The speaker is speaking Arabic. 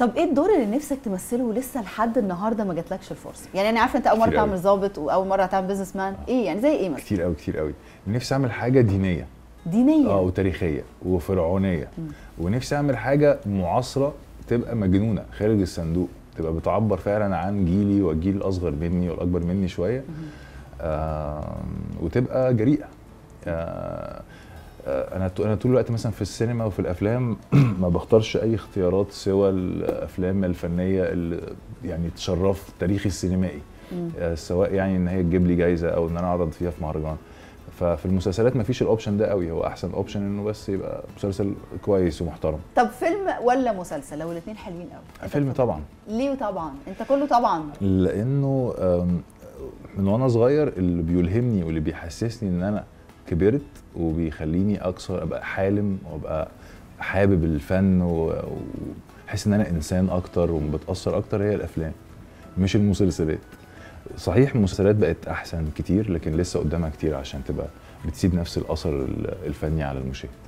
طب ايه الدور اللي نفسك تمثله ولسه لحد النهارده ما جاتلكش الفرصه؟ يعني انا عارفه انت اول مره تعمل ظابط واول مره هتعمل بزنس مان، ايه يعني زي ايه مثلا؟ كتير قوي كتير قوي، نفسي اعمل حاجه دينيه دينيه اه وتاريخيه وفرعونيه م. ونفسي اعمل حاجه معاصره تبقى مجنونه خارج الصندوق، تبقى بتعبر فعلا عن جيلي والجيل الاصغر مني والاكبر مني شويه آه وتبقى جريئه آه آه، انا انا طول الوقت مثلا في السينما وفي الافلام ما بختارش اي اختيارات سوى الافلام الفنيه اللي يعني تشرف تاريخي السينمائي آه، سواء يعني ان هي تجيب لي جايزه او ان انا اعرض فيها في مهرجان ففي المسلسلات ما فيش الاوبشن ده قوي هو احسن اوبشن انه بس يبقى مسلسل كويس ومحترم طب فيلم ولا مسلسل لو الاثنين حلوين قوي آه، فيلم طبعا ليه طبعا انت كله طبعا لانه من وانا صغير اللي بيلهمني واللي بيحسسني ان انا كبرت وبيخليني اكثر ابقى حالم وابقى حابب الفن وحس ان انا انسان اكتر وبتاثر اكتر هي الافلام مش المسلسلات صحيح المسلسلات بقت احسن كتير لكن لسه قدامها كتير عشان تبقى بتسيب نفس الاثر الفني على المشاهد